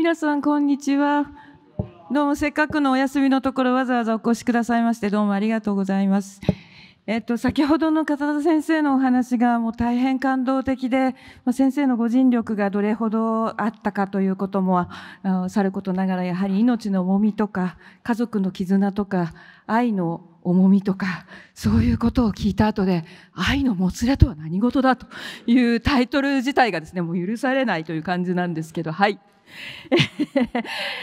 皆さんこんにちはどうもせっかくのお休みのところわざわざお越しくださいましてどうもありがとうございますえっと、先ほどの片田先生のお話がもう大変感動的で、ま先生のご尽力がどれほどあったかということもさることながらやはり命の重みとか家族の絆とか愛の重みとかそういうことを聞いた後で「愛のもつれとは何事だ」というタイトル自体がですねもう許されないという感じなんですけどはい。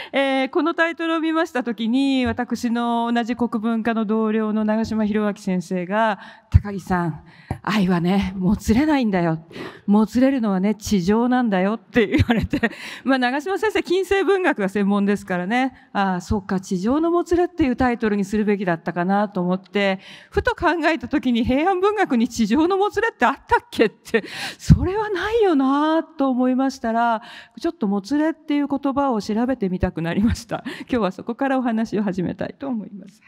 えー、このタイトルを見ました時に私の同じ国文科の同僚の長島博明先生が高木さん、愛はね、もつれないんだよ。もつれるのはね、地上なんだよって言われて、まあ、長島先生、近世文学が専門ですからね、ああ、そっか、地上のもつれっていうタイトルにするべきだったかなと思って、ふと考えた時に平安文学に地上のもつれってあったっけって、それはないよなと思いましたら、ちょっともつれっていう言葉を調べてみたくなりました。今日はそこからお話を始めたいと思います。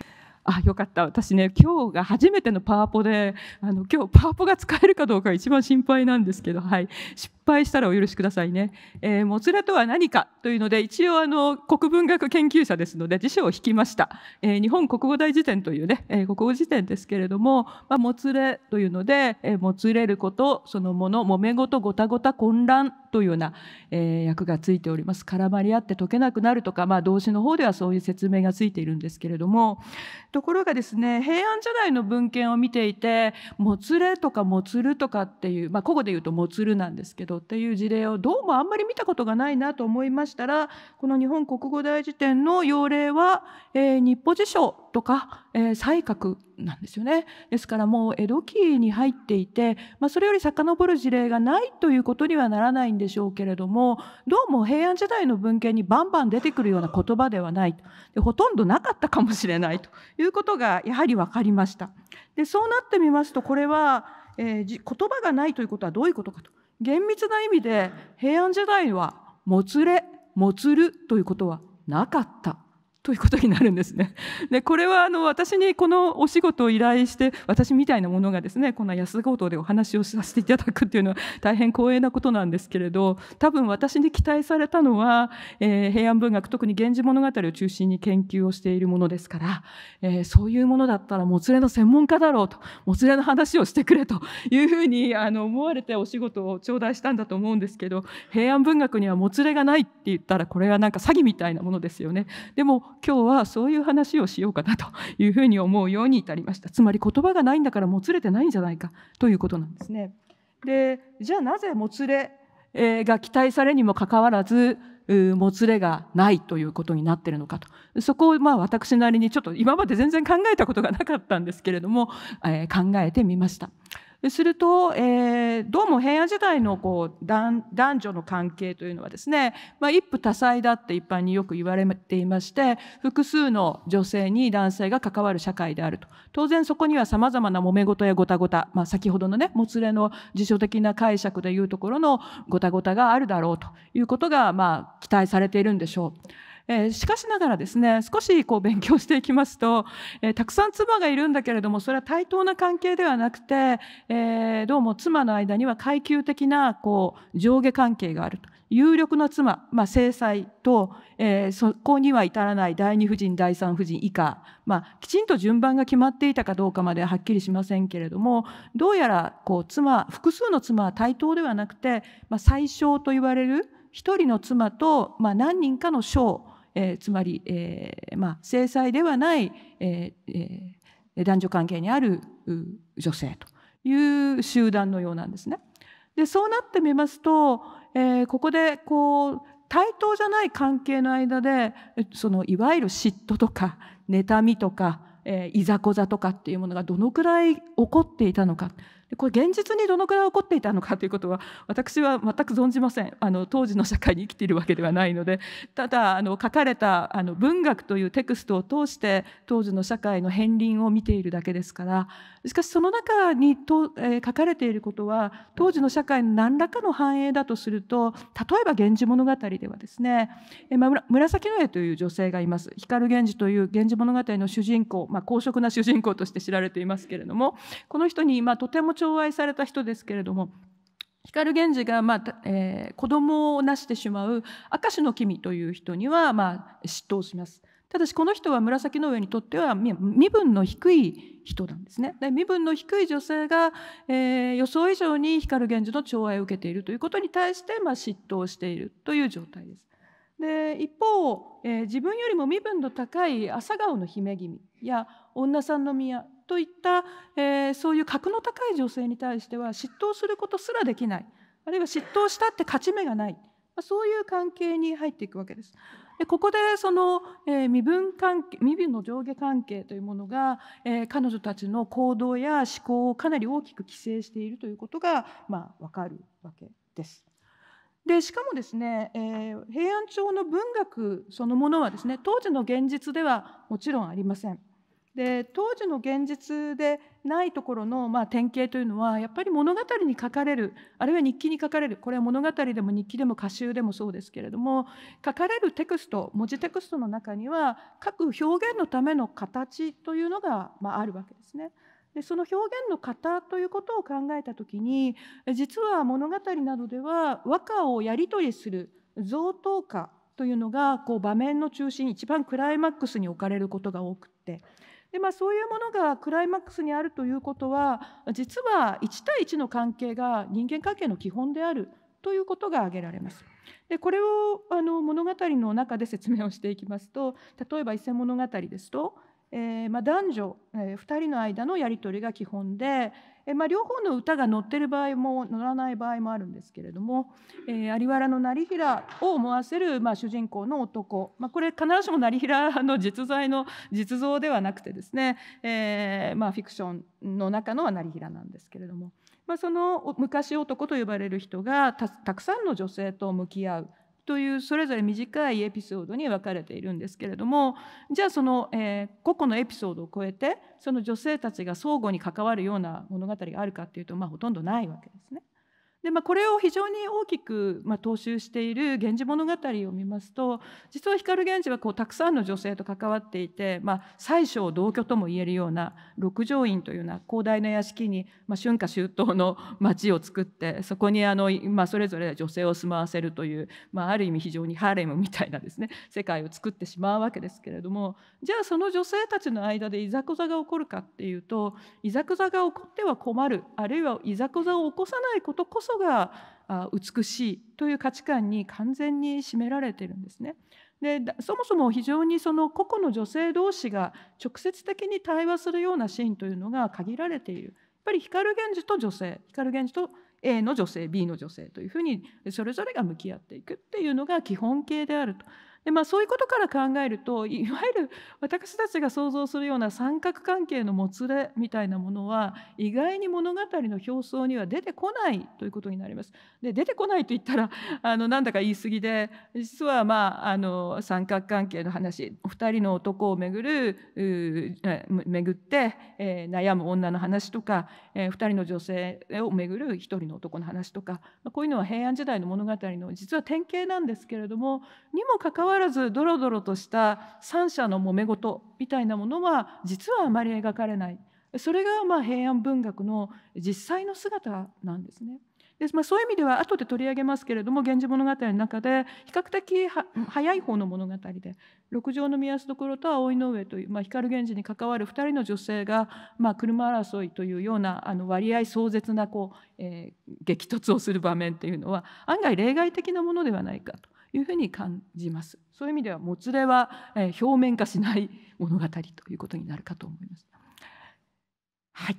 あよかった私ね今日が初めてのパワポであの今日パワポが使えるかどうか一番心配なんですけどはい失敗したらお許しくださいね、えー、もつれとは何かというので一応あの国文学研究者ですので辞書を引きました、えー、日本国語大辞典というね、えー、国語辞典ですけれども、まあ、もつれというので、えー、もつれることそのものもめ事ごたごた混乱というような、えー、訳がついております絡まり合って解けなくなるとか、まあ、動詞の方ではそういう説明がついているんですけれどもところがですね平安時代の文献を見ていてもつれとかもつるとかっていう、まあ、古語で言うともつるなんですけどどっていう事例をどうもあんまり見たことがないなと思いましたらこの日本国語大辞典の要例は、えー、日報辞書とか、えー、才覚なんですよねですからもう江戸期に入っていて、まあ、それより遡る事例がないということにはならないんでしょうけれどもどうも平安時代の文献にバンバン出てくるような言葉ではないでほとんどなかったかもしれないということがやはり分かりました。でそうなってみますとこれは、えー、言葉がないということはどういうことかと厳密な意味で平安時代はもつれもつるということはなかったということになるんですね。でこれはあの私にこのお仕事を依頼して私みたいなものがですねこんな安強盗でお話をさせていただくっていうのは大変光栄なことなんですけれど多分私に期待されたのは、えー、平安文学特に「源氏物語」を中心に研究をしているものですから、えー、そういうものだったらもつれの専門家だろうともつれの話をしてくれというふうにあの思われてお仕事を頂戴したんだと思うんですけど平安文学にはもつれがないって言ったらこれはなんか詐欺みたいなものですよね。でも今日はそういう話をしようかなというふうに思うように至りましたつまり言葉がないんだからもつれてないんじゃないかということなんですね。でじゃあなぜもつれが期待されにもかかわらずもつれがないということになってるのかとそこをまあ私なりにちょっと今まで全然考えたことがなかったんですけれども、えー、考えてみました。すると、えー、どうも平安時代のこう男女の関係というのはですね、まあ、一夫多妻だって一般によく言われていまして複数の女性に男性が関わる社会であると当然そこにはさまざまな揉め事やごたごた、まあ、先ほどのねもつれの辞書的な解釈でいうところのごたごたがあるだろうということが、まあ、期待されているんでしょう。えしかしながらですね少しこう勉強していきますと、えー、たくさん妻がいるんだけれどもそれは対等な関係ではなくて、えー、どうも妻の間には階級的なこう上下関係があると。有力な妻、まあ、制裁と、えー、そこには至らない第二夫人第三夫人以下、まあ、きちんと順番が決まっていたかどうかまでははっきりしませんけれどもどうやらこう妻複数の妻は対等ではなくて、まあ、最小と言われる一人の妻と、まあ、何人かの小えー、つまり、えーまあ、制裁ではない、えーえー、男女関係にある女性という集団のようなんですね。でそうなってみますと、えー、ここでこう対等じゃない関係の間でそのいわゆる嫉妬とか妬みとか、えー、いざこざとかっていうものがどのくらい起こっていたのかでこれ現実にどのくらい起こっていたのかということは私は全く存じませんあの当時の社会に生きているわけではないのでただあの書かれたあの文学というテクストを通して当時の社会の片鱗を見ているだけですからしかしその中にと、えー、書かれていることは当時の社会の何らかの反映だとすると例えば「源氏物語」ではですね、えーまあ、紫の絵という女性がいます。光源氏という源氏物語の主人公、まあ、公職な主人公として知られていますけれどもこの人に、まあ、とても寵愛された人ですけれども光源氏が、まあえー、子供を成してしまう明石の君という人には、まあ、嫉妬をします。ただしこの人は紫の上にとっては身分の低い人なんですね。で身分の低い女性が、えー、予想以上に光源氏の寵愛を受けているということに対して、まあ、嫉妬をしているという状態です。で一方、えー、自分よりも身分の高い朝顔の姫君や女さんの宮といった、えー、そういう格の高い女性に対しては嫉妬することすらできないあるいは嫉妬したって勝ち目がない、まあ、そういう関係に入っていくわけです。でここでその、えー、身分関係身分の上下関係というものが、えー、彼女たちの行動や思考をかなり大きく規制しているということが、まあ、分かるわけです。でしかもですね、えー、平安朝の文学そのものはですね当時の現実ではもちろんありません。で当時の現実でないところの、まあ、典型というのはやっぱり物語に書かれるあるいは日記に書かれるこれは物語でも日記でも歌集でもそうですけれども書かれるテクスト文字テクストの中には各表現のための形というのが、まあ、あるわけですね。でその表現の型ということを考えた時に実は物語などでは和歌をやり取りする贈答歌というのがこう場面の中心一番クライマックスに置かれることが多くって。でまあ、そういうものがクライマックスにあるということは実は1対1の関係が人間関係の基本であるということが挙げられます。でこれをあの物語の中で説明をしていきますと例えば「伊勢物語」ですと、えー、まあ、男女、えー、2人の間のやり取りが基本で、えまあ、両方の歌が載ってる場合も載らない場合もあるんですけれども、えー、有原の成平を思わせる、まあ、主人公の男、まあ、これ必ずしも成平の実在の実像ではなくてですね、えー、まあ、フィクションの中のは成平なんですけれども、まあ、その昔男と呼ばれる人がたくさんの女性と向き合う。というそれぞれ短いエピソードに分かれているんですけれどもじゃあその、えー、個々のエピソードを超えてその女性たちが相互に関わるような物語があるかっていうと、まあ、ほとんどないわけですね。でまあ、これを非常に大きく、まあ、踏襲している「源氏物語」を見ますと実は光源氏はこうたくさんの女性と関わっていて、まあ、最小同居ともいえるような六条院というような広大な屋敷に、まあ、春夏秋冬の町を作ってそこにあの、まあ、それぞれ女性を住まわせるという、まあ、ある意味非常にハーレムみたいなですね世界を作ってしまうわけですけれどもじゃあその女性たちの間でいざこざが起こるかっていうといざこざが起こっては困るあるいはいざこざを起こさないことこそそが美しいという価値観に完全に占められてるんですね。でそもそも非常にその個々の女性同士が直接的に対話するようなシーンというのが限られているやっぱり光源氏と女性光源氏と A の女性 B の女性というふうにそれぞれが向き合っていくっていうのが基本形であると。でまあ、そういうことから考えると いわゆる私たちが想像するような三角関係のもつれみたいなものは意外に物語の表層には出てこないということになります。で出てこないと言ったら あのなんだか言い過ぎで実は、まあ、あの三角関係の話2人の男をめぐるめぐって、えー、悩む女の話とか、えー、2人の女性をめぐる1人の男の話とかこういうのは平安時代の物語の実は典型なんですけれどもにもかかわらずわらずドロドロとした三者の揉め事みたいなものは実はあまり描かれないそれがまあ平安文学の実際の姿なんですね。でまあ、そういう意味では後で取り上げますけれども「源氏物語」の中で比較的早い方の物語で六条宮安所と葵の上という、まあ、光源氏に関わる2人の女性が、まあ、車争いというようなあの割合壮絶なこう、えー、激突をする場面というのは案外例外的なものではないかと。いうふうに感じます。そういう意味ではもつれは表面化しない物語ということになるかと思います。はい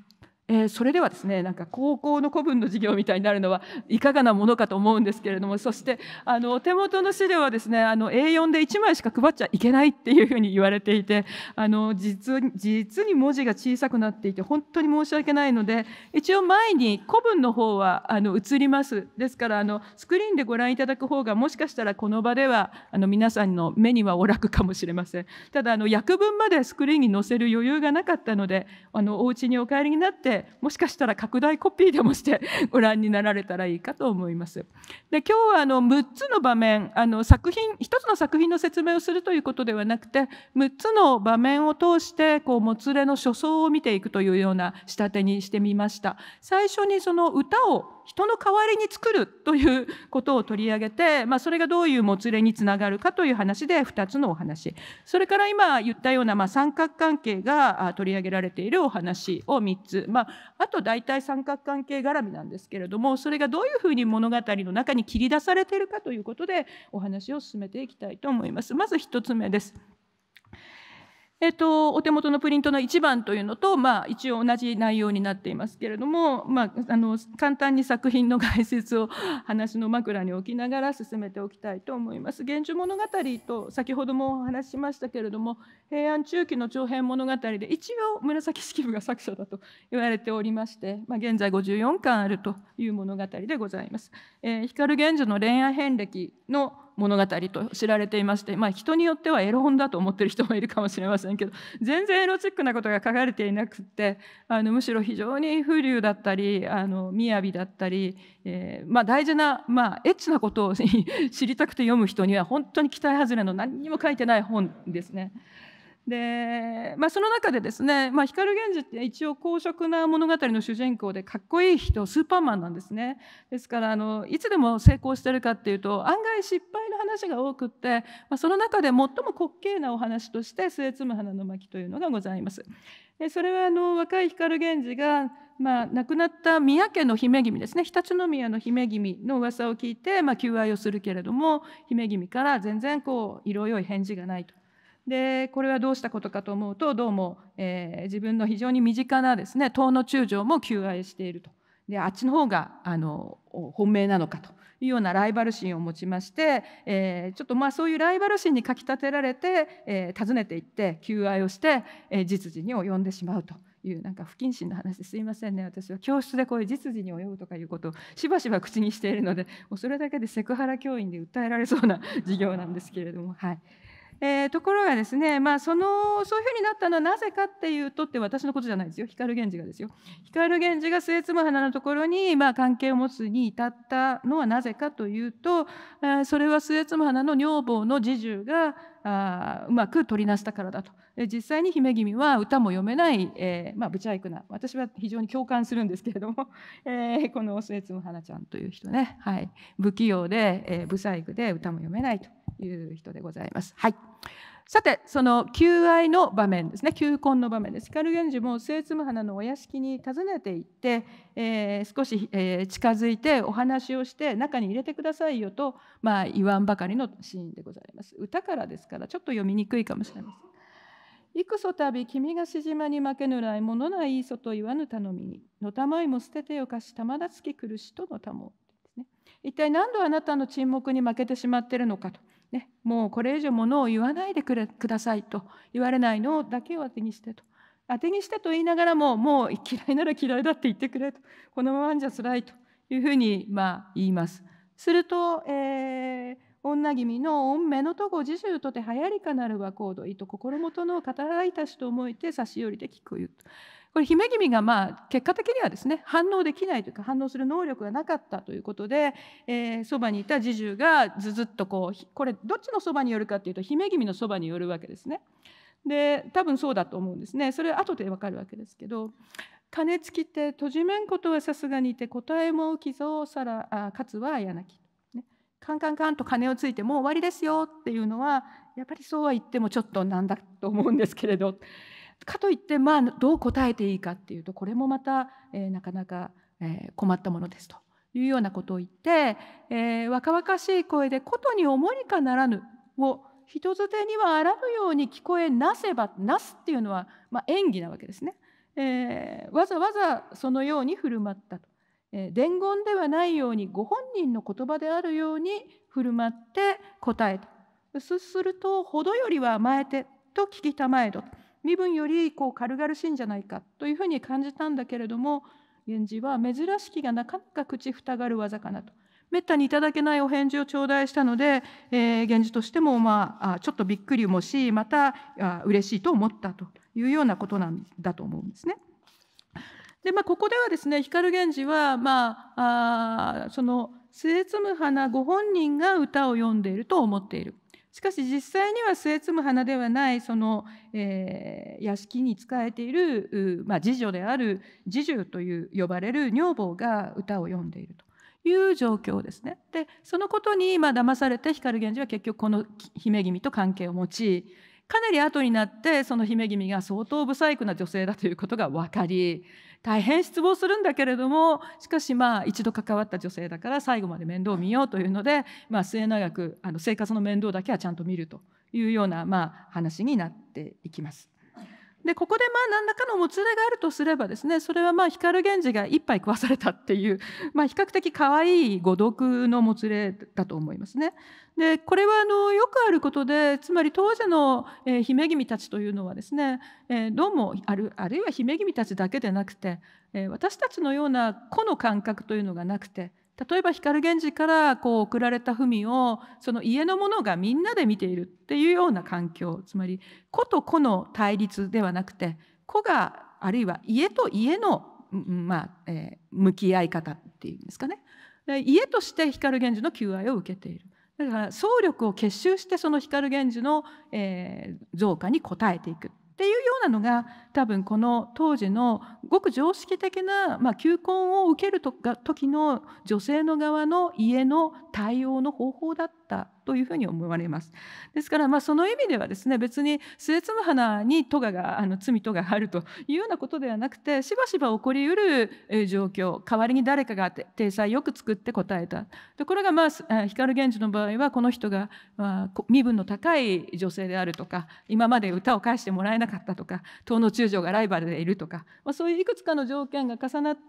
えー、それではですねなんか高校の古文の授業みたいになるのはいかがなものかと思うんですけれどもそしてあのお手元の資料はですねあの A4 で1枚しか配っちゃいけないっていうふうに言われていてあの実実に文字が小さくなっていて本当に申し訳ないので一応前に古文の方はあの映りますですからあのスクリーンでご覧いただく方がもしかしたらこの場ではあの皆さんの目にはお楽かもしれませんただあの訳文までスクリーンに載せる余裕がなかったのであのお家にお帰りになってもしかしたら拡大コピーでもしてご覧になられたらいいかと思います。で今日はあの6つの場面あの作品1つの作品の説明をするということではなくて6つの場面を通してこうもつれの書層を見ていくというような仕立てにしてみました。最初にその歌を人の代わりに作るということを取り上げて、まあ、それがどういうもつれにつながるかという話で2つのお話それから今言ったような、まあ、三角関係が取り上げられているお話を3つ、まあ、あと大体三角関係絡みなんですけれどもそれがどういうふうに物語の中に切り出されているかということでお話を進めていきたいと思います。まず1つ目です。えっと、お手元のプリントの1番というのと、まあ、一応同じ内容になっていますけれども、まあ、あの簡単に作品の解説を話の枕に置きながら進めておきたいと思います。源氏物語と先ほどもお話ししましたけれども平安中期の長編物語で一応紫式部が作者だと言われておりまして、まあ、現在54巻あるという物語でございます。えー、光源氏の恋愛遍歴の物語と知られていまして、まあ、人によってはエロ本だと思ってる人もいるかもしれませんけど 全然エロチックなことが書かれていなくってあのむしろ非常に風流だったりあの雅だったり、えー、まあ、大事な、まあ、エッチなことを 知りたくて読む人には本当に期待外れの何にも書いてない本ですね。で、まあ、その中でですね、まあ、光源氏って一応公職な物語の主人公でかっこいい人スーパーマンなんですねですからあのいつでも成功してるかっていうと案外失敗の話が多くって、まあ、その中で最も滑稽なお話として「末摘む花の巻」というのがございます。でそれはあの若い光源氏がまあ、亡くなった宮家の姫君ですね常陸宮の姫君の噂を聞いて、まあ、求愛をするけれども姫君から全然こう色よい返事がないとでこれはどうしたことかと思うとどうも、えー、自分の非常に身近なですね党の中将も求愛しているとであっちの方があの本命なのかというようなライバル心を持ちまして、えー、ちょっとまあそういうライバル心にかきたてられて、えー、訪ねていって求愛をして、えー、実事に及んでしまうと。いうなんか不謹慎な話ですいませんね私は教室でこういう実事に及ぶとかいうことをしばしば口にしているのでもうそれだけでセクハラ教員で訴えられそうな授業なんですけれどもはいえー、ところがですね、まあ、そのそういうふうになったのはなぜかっていうとって私のことじゃないですよ光源氏がですよ光源氏が末妻花のところに、まあ、関係を持つに至ったのはなぜかというと、えー、それは末妻花の女房の侍従があうまく取りなしたからだと実際に姫君は歌も読めない、えー、まあ、ブチャイクな私は非常に共感するんですけれども、えー、この末妻花ちゃんという人ね、はい、不器用で、えー、ブサイクで歌も読めないという人でございます。はいさてその求愛の場面ですね求婚の場面です光源氏も末妻花のお屋敷に訪ねていって、えー、少し、えー、近づいてお話をして中に入れてくださいよと、まあ、言わんばかりのシーンでございます歌からですからちょっと読みにくいかもしれません。幾そたび君がしじまに負けぬらい、ものないいそと言わぬ頼みに、のたまいも捨ててよかし、玉田つき苦しとのたも。一体何度あなたの沈黙に負けてしまっているのかと、ね、もうこれ以上ものを言わないでくれくださいと言われないのだけを当てにしてと当てにしてと言いながらももう嫌いなら嫌いだって言ってくれとこのままじゃつらいというふうにまあ言います。すると、えー女君の御目のとご自重とてはやりかなるこうどいと心もとの働いたしと思いて差し寄りで聞くゆこれ姫君がまあ結果的にはですね反応できないというか反応する能力がなかったということで、えー、そばにいた侍従がずずっとこうこれどっちのそばによるかっていうと姫君のそばによるわけですね。で多分そうだと思うんですねそれ後でわかるわけですけど「金尽きて閉じめんことはさすがにて答えも貴蔵さらあ勝つはやなき」カンカンカンと鐘をついてもう終わりですよっていうのはやっぱりそうは言ってもちょっとなんだと思うんですけれど かといってまあどう答えていいかっていうとこれもまた、えなかなか、え困ったものですというようなことを言って、え若々しい声で「ことに思いかならぬ」を人づてにはあらぬように聞こえなせばなすっていうのは、まあ、演技なわけですね、えわざわざそのように振る舞ったと伝言ではないようにご本人の言葉であるように振る舞って答えとすると「ほどよりは甘えて」と聞きたまえど身分よりこう軽々しいんじゃないかというふうに感じたんだけれども源氏は珍しきがなかなか口ふたがる技かなと。めったにいただけないお返事を頂戴したので、えー、源氏としても、まあ、ちょっとびっくりもしまたあ嬉しいと思ったというようなことなんだと思うんですね。で、まあ、ここではですね光源氏は、まあ、あその末摘花ご本人が歌を読んでいると思っている。しかし実際には末摘花ではないその、えー、屋敷に仕えている、まあ、次女である侍従という呼ばれる女房が歌を読んでいるという状況ですね。でそのことにまあ騙されて光源氏は結局この姫君と関係を持ちかなり後になってその姫君が相当不細工な女性だということが分かり大変失望するんだけれどもしかしまあ一度関わった女性だから最後まで面倒を見ようというので、まあ、末永くあの生活の面倒だけはちゃんと見るというようなまあ話になっていきます。でここでまあ何らかのもつれがあるとすればですねそれはまあ光源氏が一杯食わされたっていう、まあ、比較的可愛い誤読のもつれだと思いますね。でこれはあのよくあることでつまり当時の、え姫君たちというのはですね、えどうもあるあるいは姫君たちだけでなくて、え私たちのような個の感覚というのがなくて例えば光源氏からこう送られた文をその家の者がみんなで見ているっていうような環境つまり子と子の対立ではなくて子があるいは家と家の、まあえー、向き合い方っていうんですかね家として光源氏の求愛を受けているだから総力を結集してその光源氏の、えー、増加に応えていくっていうようなのが多分この当時のごく常識的な、まあ、求婚を受けると時の女性の側の家の対応の方法だったというふうに思われます。ですからまあその意味ではですね別に末摘む花に咎があの罪とがあるというようなことではなくてしばしば起こりうる状況代わりに誰かが体裁よく作って答えたところがまあ光源氏の場合はこの人が身分の高い女性であるとか今まで歌を返してもらえなかったとか東の中将がライバルでいるとか、まあ、そういういくつかの条件が重なって、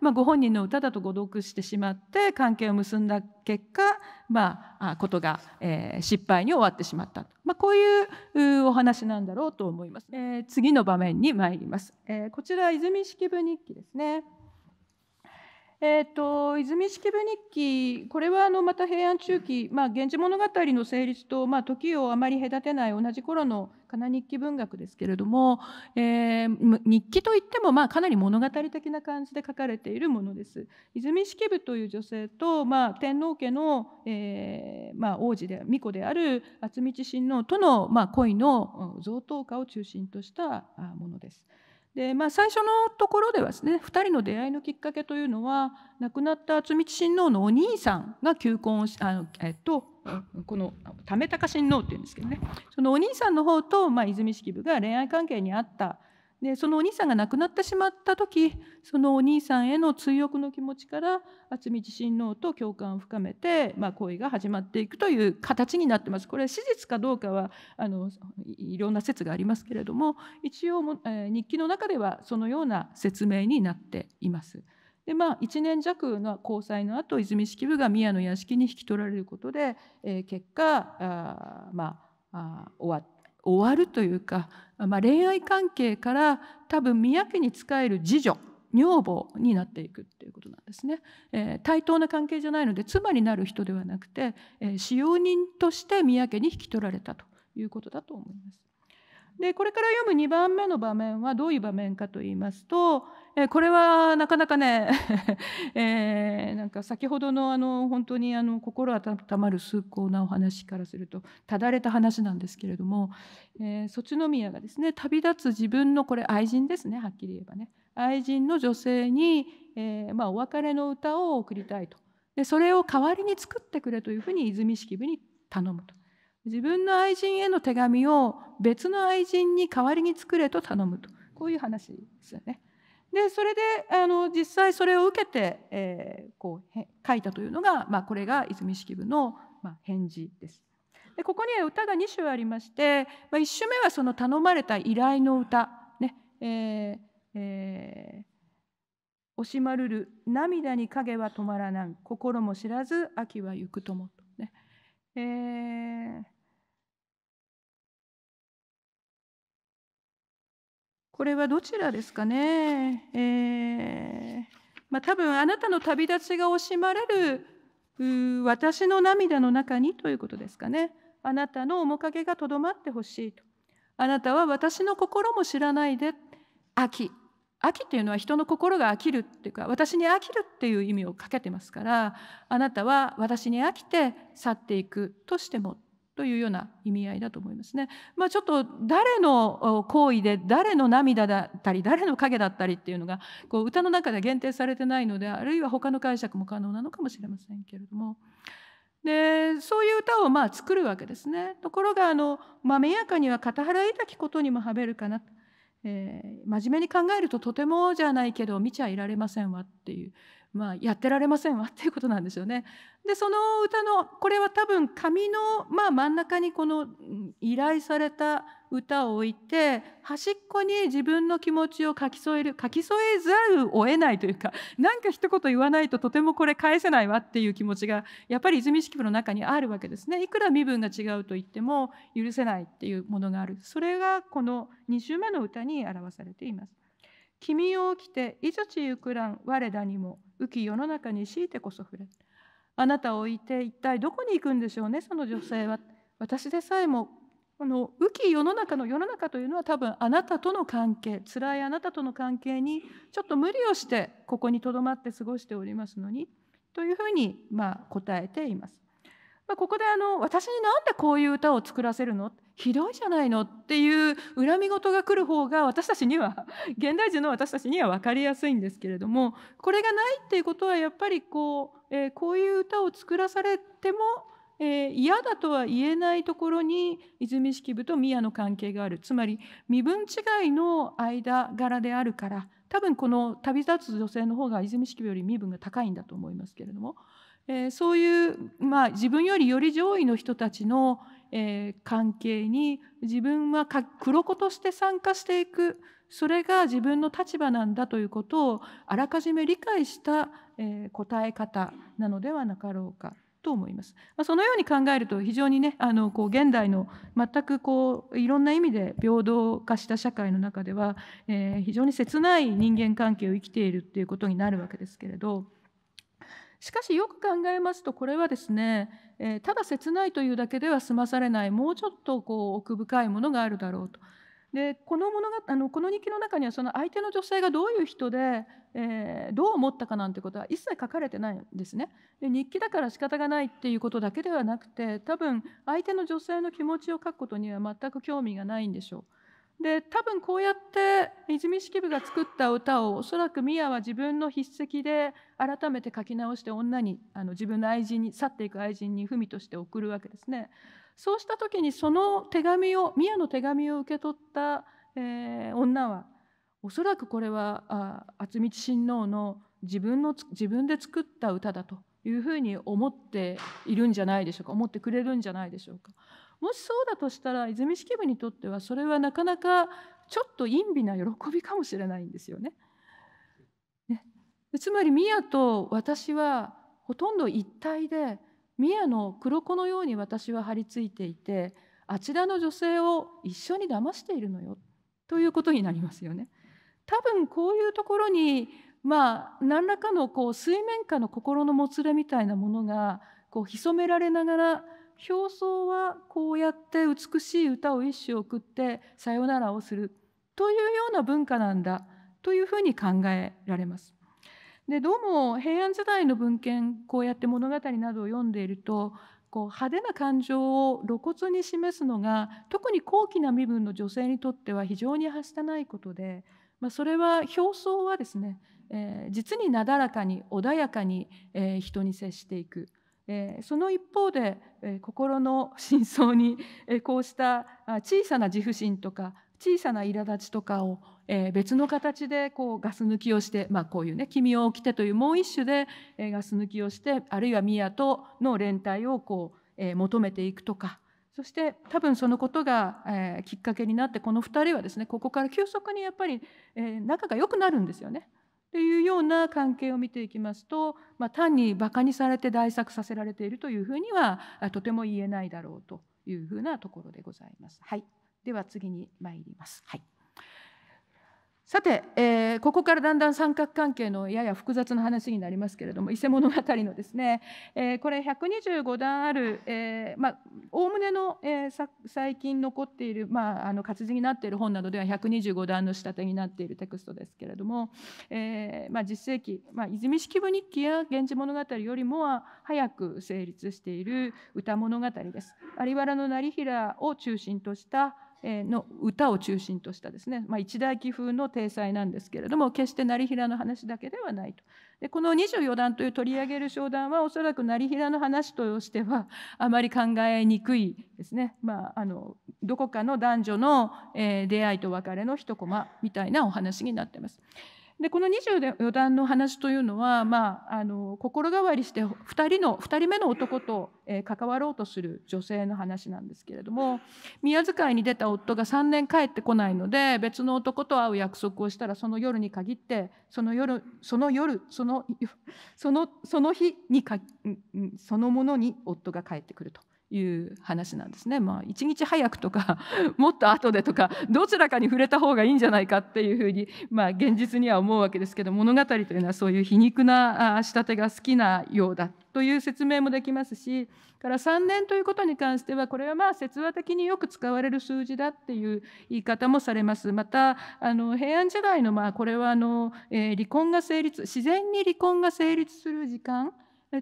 まあ、ご本人の歌だと誤読してしまって関係を結んだ結果まあことがえー、失敗に終わってしまった、まあ、こういうお話なんだろうと思います、えー、次の場面に参ります、えー、こちら泉式部日記ですねえーと、泉式部日記、これはあのまた平安中期、まあ、源氏物語の成立と、まあ、時をあまり隔てない同じ頃のかな日記文学ですけれども、えー、日記といっても、まあ、かなり物語的な感じで書かれているものです。泉式部という女性と、まあ、天皇家の、えーまあ、王子で巫女である渥美親王との、まあ、恋の贈答歌を中心としたものです。でまあ、最初のところではですね2人の出会いのきっかけというのは亡くなった敦道親王のお兄さんが求婚をあの、えっと、この為高親王っていうんですけどねそのお兄さんの方と、まあ、泉式部が恋愛関係にあったでそのお兄さんが亡くなってしまった時そのお兄さんへの追憶の気持ちから渥美自身のと共感を深めて、まあ、行為が始まっていくという形になってます。これ史実かどうかはあのいろんな説がありますけれども一応も、えー、日記の中ではそのような説明になっています。でまあ、1年弱の交際の後泉式部が宮の屋敷に引き取られることで、えー、結果あ、まあ、あ終わって終わるというか、まあ、恋愛関係から多分三宅に仕える次女女房になっていくっていうことなんですね、えー、対等な関係じゃないので妻になる人ではなくて、えー、使用人として三宅に引き取られたということだと思います。でこれから読む2番目の場面はどういう場面かと言いますと、えこれはなかなかね えなんか先ほどのあの本当にあの心温まる崇高なお話からするとただれた話なんですけれども、えー、そちの宮がですね旅立つ自分のこれ愛人ですねはっきり言えばね愛人の女性に、えー、まあ、お別れの歌を贈りたいとでそれを代わりに作ってくれというふうに泉式部に頼むと。自分の愛人への手紙を別の愛人に代わりに作れと頼むとこういう話ですよね。でそれであの実際それを受けて、えー、こう書いたというのが、まあ、これが泉式部の、まあ、返事です。でここには歌が2首ありまして、まあ、1首目はその頼まれた依頼の歌ねえー、えー惜しまるる涙に影は止まらなん心も知らず秋は行くともとね、えーこれはどちらですかね。えー、まあ、多分あなたの旅立ちが惜しまれる私の涙の中にということですかね。あなたの面影がとどまってほしいと。あなたは私の心も知らないで秋。秋っていうのは人の心が飽きるっていうか私に飽きるっていう意味をかけてますからあなたは私に飽きて去っていくとしてもというような意味合いだと思いますね。まあ、ちょっと誰の行為で誰の涙だったり誰の影だったりっていうのがこう歌の中で限定されてないのであるいは他の解釈も可能なのかもしれませんけれども。でそういう歌をまあ作るわけですね。ところがあの「まめやかには片腹いきことにもはべるかな」えー、真面目に考えるととてもじゃないけど見ちゃいられませんわ」っていうまあ、やってられませんわっていうことなんですよね。でその歌のこれは多分紙の、まあ、真ん中にこの依頼された歌を置いて端っこに自分の気持ちを書き添える書き添えざるを得ないというか何か一言言わないととてもこれ返せないわっていう気持ちがやっぱり泉式部の中にあるわけですねいくら身分が違うと言っても許せないっていうものがあるそれがこの2週目の歌に表されています。君を起きていちゆくらん我らにも浮き世の中に強いてこそ触れあなたを置いて一体どこに行くんでしょうねその女性は私でさえもこの浮き世の中の世の中というのは多分あなたとの関係辛いあなたとの関係にちょっと無理をしてここにとどまって過ごしておりますのにというふうにまあ答えています。まあ、ここであの私になんでこういう歌を作らせるのひどいじゃないのっていう恨み事が来る方が私たちには 現代人の私たちには分かりやすいんですけれどもこれがないっていうことはやっぱりこう、えー、こういう歌を作らされても、えー、嫌だとは言えないところに泉式部と宮の関係があるつまり身分違いの間柄であるから多分この旅立つ女性の方が泉式部より身分が高いんだと思いますけれども。えー、そういう、まあ、自分よりより上位の人たちの、えー、関係に自分は黒子として参加していくそれが自分の立場なんだということをあらかじめ理解した、えー、答え方なのではなかろうか。と思います。まそのように考えると非常にねあのこう現代の全くこういろんな意味で平等化した社会の中では、えー、非常に切ない人間関係を生きているっていうことになるわけですけれど。しかしよく考えますとこれはですね、えー、ただ切ないというだけでは済まされないもうちょっとこう奥深いものがあるだろうと。でこの物があのこの日記の中にはその相手の女性がどういう人で、えー、どう思ったかなんてことは一切書かれてないんですねで日記だから仕方がないっていうことだけではなくて多分相手の女性の気持ちを書くことには全く興味がないんでしょう。で多分こうやって泉式部が作った歌をおそらくミアは自分の筆跡で改めて書き直して女にあの自分の愛人に去っていく愛人に文として送るわけですね。そうした時にその手紙をミアの手紙を受け取った、えー、女はおそらくこれはあ厚道親王の自分の自分で作った歌だというふうに思っているんじゃないでしょうか思ってくれるんじゃないでしょうか。もしそうだとしたら泉式部にとってはそれはなかなかちょっと陰微な喜びかもしれないんですよね。ねつまり宮と私はほとんど一体で宮の黒子のように私は張り付いていてあちらの女性を一緒に騙しているのよということになりますよね。多分こういうところにまあ何らかのこう水面下の心のもつれみたいなものがこう潜められながら表層はこうやって美しい歌を一首送ってさよならをするというような文化なんだというふうに考えられます。でどうも平安時代の文献こうやって物語などを読んでいるとこう派手な感情を露骨に示すのが特に高貴な身分の女性にとっては非常にはしたないことで、まあ、それは表層はですね、えー、実になだらかに穏やかに、えー、人に接していくその一方で、心の真相に、こうした小さな自負心とか小さな苛立ちとかを、別の形でこうガス抜きをして、まあ、こういうね「君を起きて」というもう一種で、ガス抜きをしてあるいは宮との連帯をこう、求めていくとか。そして多分そのことが、きっかけになってこの2人はですねここから急速にやっぱり、仲が良くなるんですよね。というような関係を見ていきますと、まあ、単にバカにされて大作させられているというふうにはとても言えないだろうというふうなところでございます。はい、では次に参ります。はいさて、えー、ここからだんだん三角関係のやや複雑な話になりますけれども伊勢物語のですね、えー、これ125段あるおおむねの、えー、最近残っている、まあ、あの活字になっている本などでは125段の仕立てになっているテクストですけれども、えーまあ、実世紀、まあ、泉式部日記や「源氏物語」よりもは早く成立している歌物語です。有原の成平を中心としたの歌を中心としたですね、まあ、一大記風の体裁なんですけれども決して業平の話だけではないと。でこの24段という取り上げる商談はおそらく業平の話としてはあまり考えにくいですね、まあ、あのどこかの男女の出会いと別れの一コマみたいなお話になってます。でこの24段の話というのは、まあ、あの心変わりして2人の2人目の男と、えー、関わろうとする女性の話なんですけれども宮遣いに出た夫が3年帰ってこないので別の男と会う約束をしたらその夜に限ってその夜その夜そのそのその日にかそのものに夫が帰ってくると。いう話なんですね。まあ、1日早くとか もっと後でとかどちらかに触れた方がいいんじゃないかっていうふうに、まあ、現実には思うわけですけど物語というのはそういう皮肉な仕立てが好きなようだという説明もできますしから3年ということに関してはこれはまあ説話的によく使われる数字だっていう言い方もされますまたあの平安時代のまあこれはあの、えー、離婚が成立自然に離婚が成立する時間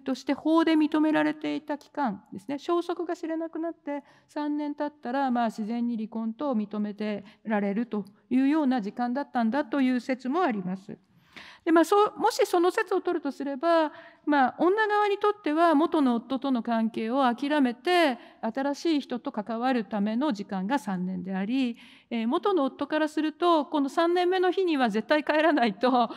として法で認められていた期間ですね消息が知れなくなって3年経ったらまあ自然に離婚と認めてられるというような時間だったんだという説もあります。でまあ、そうもしその説を取るとすれば、まあ、女側にとっては元の夫との関係を諦めて新しい人と関わるための時間が3年であり、えー、元の夫からするとこの3年目の日には絶対帰らないと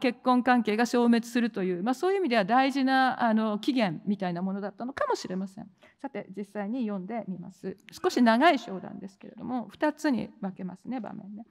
結婚関係が消滅するという、まあ、そういう意味では大事なあの期限みたいなものだったのかもしれません。さて実際に読んでみます。少し長い商談ですけれども2つに分けますね場面ね。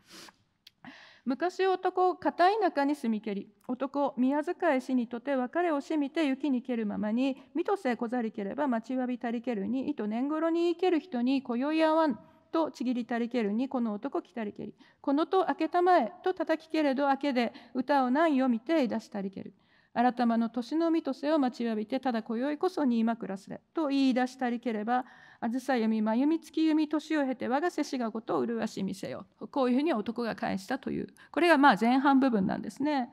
昔男を固い中に住みけり男宮遣いしにとて別れをしみて雪に蹴るままに見とせこざりければ待ちわびたりけるにいと年頃に生ける人に今宵会わんとちぎりたりけるにこの男来たりけりこのと明けたまえと叩きけれど明けで歌を何よ見て出したりける新たまの年の見とせを待ちわびてただ今宵こそに今暮らせと言い出したりければあずさみつき月み、年を経て我がせしがごとを麗し見せよこういうふうに男が返したというこれがまあ前半部分なんですね。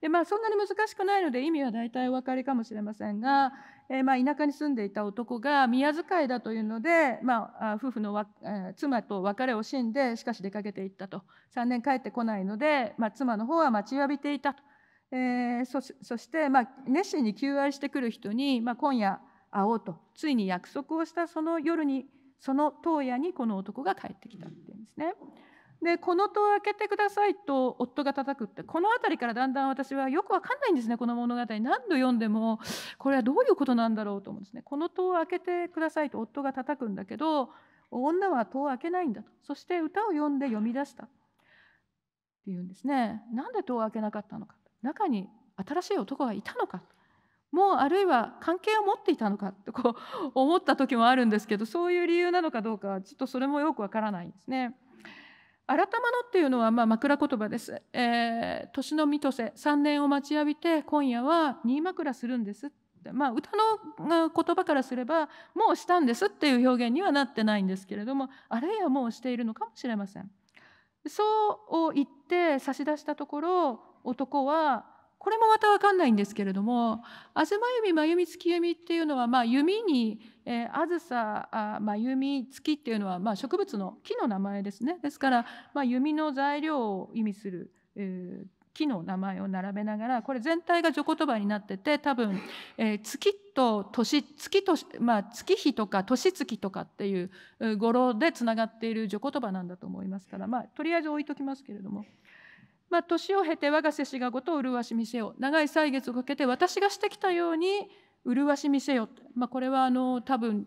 でまあ、そんなに難しくないので意味は大体お分かりかもしれませんが、えー、まあ田舎に住んでいた男が宮遣いだというので、まあ、夫婦のわ、え妻と別れを惜しんでしかし出かけていったと3年帰ってこないので、まあ、妻の方は待ちわびていたと、えー、そして、まあ、熱心に求愛してくる人に、まあ、今夜会おうとついに約束をしたその夜にその当夜にこの男が帰ってきたっていうんですね。でこの戸を開けてくださいと夫が叩くってこの辺りからだんだん私はよくわかんないんですねこの物語何度読んでもこれはどういうことなんだろうと思うんですねこの戸を開けてくださいと夫が叩くんだけど女は戸を開けないんだとそして歌を読んで読み出したっていうんですねなんで戸を開けなかったのか中に新しい男がいたのかもうあるいは関係を持っていたのかとこう 思った時もあるんですけどそういう理由なのかどうかはちょっとそれもよくわからないんですね。改まのっていうのはまあ枕言葉です。えー、年の見とせ3年を待ちわびて今夜は新枕するんですまあ、歌の言葉からすればもうしたんですっていう表現にはなってないんですけれどもあるいはもうしているのかもしれません。そう言って差し出したところ男はこれもまた分かんないんですけれども「あまゆ弓つき月弓」っていうのは、まあ、弓に「えー、あずさあ、まあ、弓月」っていうのは、まあ、植物の木の名前ですねですから、まあ、弓の材料を意味する、えー、木の名前を並べながらこれ全体が序言葉になってて多分、えー、月と年月と、まあ、月日とか年月とかっていう語呂でつながっている序言葉なんだと思いますから、まあ、とりあえず置いときますけれども。まあ、年を経て我が世しがごと麗し見せよ長い歳月をかけて私がしてきたように麗し見せよ、まあ、これはあの多分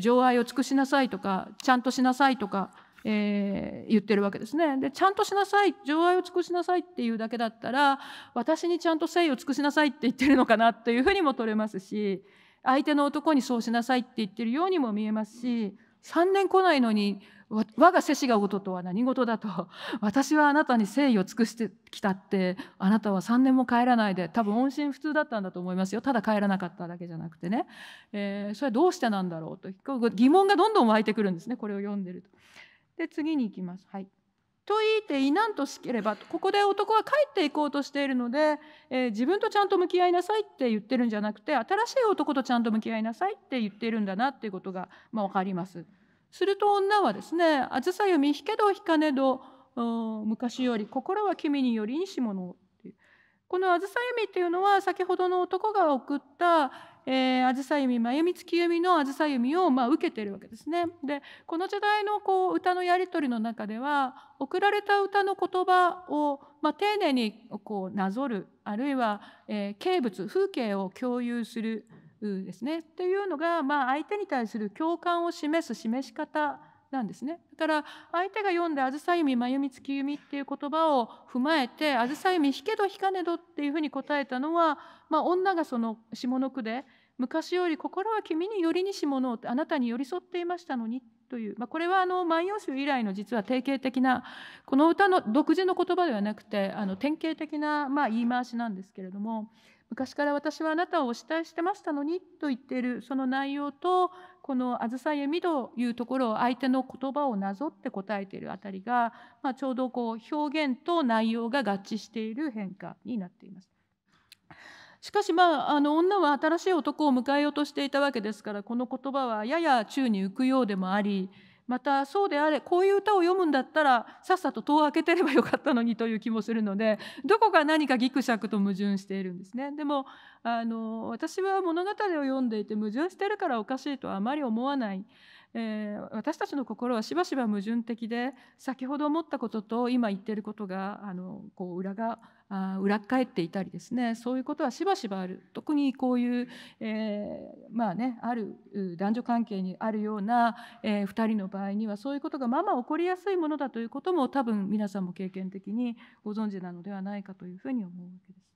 情愛を尽くしなさいとかちゃんとしなさいとか、えー、言ってるわけですねでちゃんとしなさい情愛を尽くしなさいっていうだけだったら私にちゃんと誠意を尽くしなさいって言ってるのかなというふうにも取れますし相手の男にそうしなさいって言ってるようにも見えますし3年来ないのに我が世子がごととは何事だと 私はあなたに誠意を尽くしてきたってあなたは3年も帰らないで多分音信不通だったんだと思いますよただ帰らなかっただけじゃなくてね、えー、それはどうしてなんだろうと疑問がどんどん湧いてくるんですねこれを読んでると。で次に行きます。はいと言いていなんとしければここで男は帰っていこうとしているので、えー、自分とちゃんと向き合いなさいって言ってるんじゃなくて新しい男とちゃんと向き合いなさいって言ってるんだなっていうことが、まあ、分かります。すると女はですね「あずさよみひけどひかねど昔より心は君によりにしもの」っていうこの「あずさよみ」っていうのは先ほどの男が送ったえー、紫陽花由実月由実のあずさ由実をまあ受けてるわけですね。でこの時代のこう歌のやり取りの中では送られた歌の言葉をまあ丁寧にこうなぞるあるいは、えー、景物風景を共有するですねっていうのがまあ相手に対する共感を示す示し方なんですね。だから相手が読んであずさゆみまゆみつきゆみ」っていう言葉を踏まえて「あずさゆみ引けど引かねど」っていうふうに答えたのは、まあ、女がその下の句で昔より心は君によりにしものをあなたに寄り添っていましたのにという、まあ、これはあの「万葉集」以来の実は定型的なこの歌の独自の言葉ではなくてあの典型的なまあ言い回しなんですけれども昔から私はあなたをお慕いしてましたのにと言っているその内容とこの「あずさゆみ」というところを相手の言葉をなぞって答えているあたりが、まあ、ちょうどこう表現と内容が合致している変化になっています。しかし、まあ、あの女は新しい男を迎えようとしていたわけですからこの言葉はやや宙に浮くようでもありまたそうであれこういう歌を読むんだったらさっさと戸を開けてればよかったのにという気もするのでどこか何かギクシャクと矛盾しているんですねでもあの私は物語を読んでいて矛盾してるからおかしいとはあまり思わない。えー、私たちの心はしばしば矛盾的で先ほど思ったことと今言っていることがあのこう裏があ裏返っていたりですねそういうことはしばしばある特にこういう、えー、まあねある男女関係にあるような、えー、2人の場合にはそういうことがまま起こりやすいものだということも多分皆さんも経験的にご存知なのではないかというふうに思うわけです。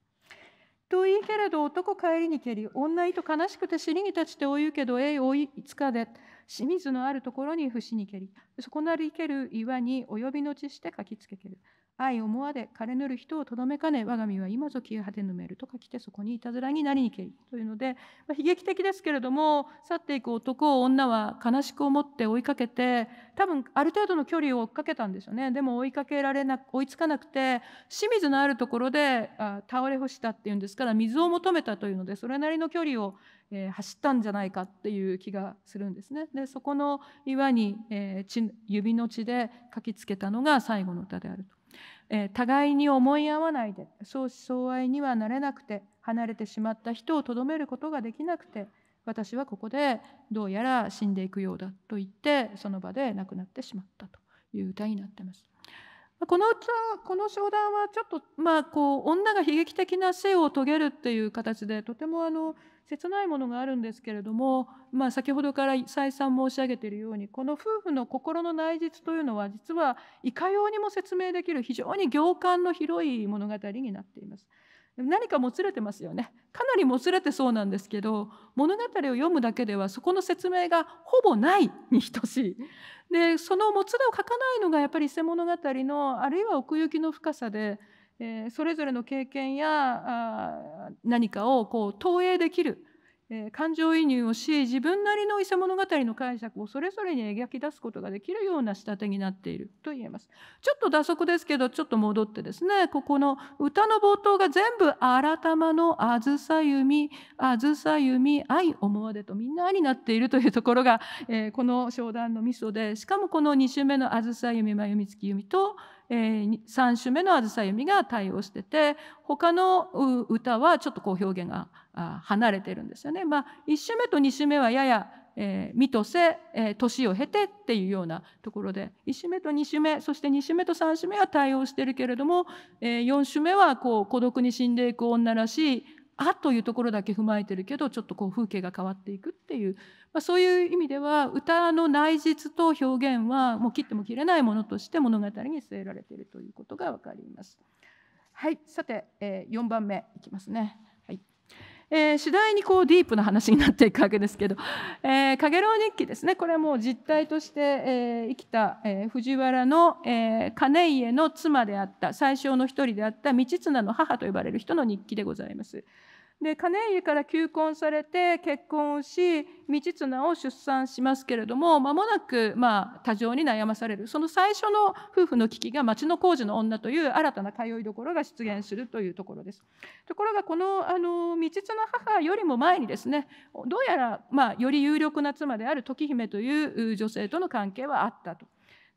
といいけれど男帰りに蹴り、女いと悲しくて尻に立ちて追い受けど、えい追いつかで、清水のあるところに伏しに蹴り、そこなりける岩に及びのちして書きつけける。愛思わで枯れぬる人をとどめかね我が身は今ぞ消え果てぬめると書きてそこにいたずらになりにけりというので、まあ、悲劇的ですけれども去っていく男を女は悲しく思って追いかけて多分ある程度の距離を追っかけたんですよねでも追いかけられなく追いつかなくて清水のあるところであ倒れ干したっていうんですから水を求めたというのでそれなりの距離をえ走ったんじゃないかっていう気がするんですね。でそこの岩に、えー、指の血で書きつけたのが最後の歌であると。え互いに思い合わないで相思相愛にはなれなくて離れてしまった人をとどめることができなくて私はここでどうやら死んでいくようだと言ってその場で亡くなってしまったという歌になってます。このこの商談はちょっと、まあ、こう女が悲劇的な生を遂げるっていう形でとてもあの切ないものがあるんですけれども、まあ、先ほどから再三申し上げているようにこの夫婦の心の内実というのは実はいかようにも説明できる非常に行間の広い物語になっています。何かもつれてますよねかなりもつれてそうなんですけど物語を読むだけではそこの説明がほぼないに等しいでそのもつれを書かないのがやっぱり伊勢物語のあるいは奥行きの深さでえそれぞれの経験や何かをこう投影できる、え感情移入をし自分なりの伊勢物語の解釈をそれぞれに描き出すことができるような仕立てになっていると言えます。ちょっと打足ですけどちょっと戻ってですねここの歌の冒頭が全部「あらたまのあずさ弓あずさ弓愛思わで」とみんなになっているというところが、えこの商談のミソでしかもこの2首目の「あずさ弓真弓月弓」と「3首目の「あずさゆみ」が対応してて他の歌はちょっとこう表現が離れてるんですよね。まあ、1首目と2首目はややえ見とせ、え年を経てっていうようなところで1首目と2首目そして2首目と3首目は対応してるけれども、え4首目はこう孤独に死んでいく女らしいあというところだけ踏まえてるけどちょっとこう風景が変わっていくっていう、まあ、そういう意味では歌の内実と表現はもう切っても切れないものとして物語に据えられているということが分かります。はいさて、えー、4番目いきますね。はいえー、次第にこうディープな話になっていくわけですけど「えかげろう日記」ですねこれはもう実態として、えー、生きた、えー、藤原の、えー、金家の妻であった最小の一人であった道綱の母と呼ばれる人の日記でございます。で金家から求婚されて結婚をし道綱を出産しますけれども間もなくまあ多情に悩まされるその最初の夫婦の危機が町の工事の女という新たな通いどころが出現するというところです。ところがこのあの道綱母よりも前にですねどうやらまあより有力な妻である時姫という女性との関係はあったと。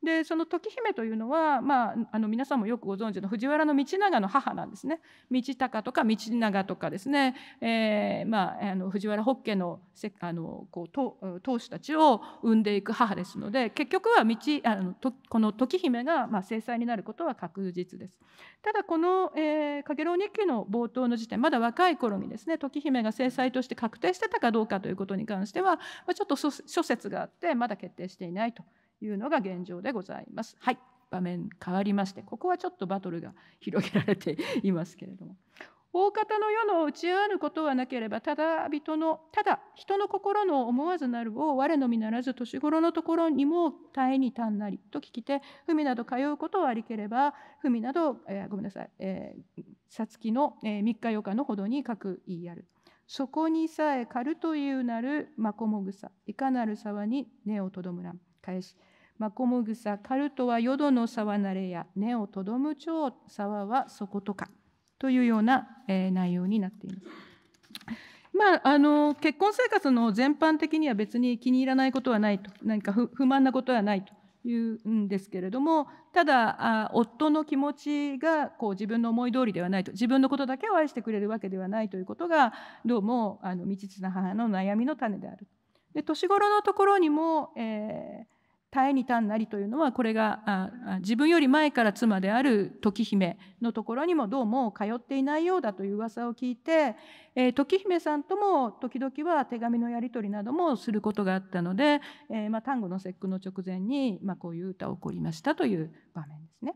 でその時姫というのは、まあ、あの皆さんもよくご存知の藤原道長の母なんですね道隆とか道長とかですね、えー、まあ、あの藤原北家のせあのこう当主たちを生んでいく母ですので結局は道あのとこの時姫が、まあ、制裁になることは確実です。ただこの「えかげろう日記」の冒頭の時点まだ若い頃にですね時姫が制裁として確定してたかどうかということに関しては、まあ、ちょっと諸説があってまだ決定していないと。いうのが現状でございます。はい場面変わりましてここはちょっとバトルが広げられていますけれども大方の世の打ち合わぬことはなければただ人のただ人の心の思わずなるを我のみならず年頃のところにも耐えに単なりと聞きて文など通うことはありければ文など、えー、ごめんなさい、えー、さつきの、えー、3日4日のほどに書く言いやる。そこにさえ狩るというなるまこもぐさいかなる沢に根をとどむらん返し、マコモグサ、カルトは淀の沢なれや、根をとどむ蝶沢はそことか、というような、えー、内容になっています。まあ、あの結婚生活の全般的には別に気に入らないことはないと何か不満なことはないというんですけれどもただあ夫の気持ちがこう自分の思い通りではないと自分のことだけを愛してくれるわけではないということがどうもあの未知な母の悩みの種である。で年頃のところにも、えー耐えにんなりというのはこれが自分より前から妻である時姫のところにもどうも通っていないようだという噂を聞いて、えー、時姫さんとも時々は手紙のやり取りなどもすることがあったので、えー、まあ、端の節句の直前に、まあ、こういう歌を起こりましたという場面ですね。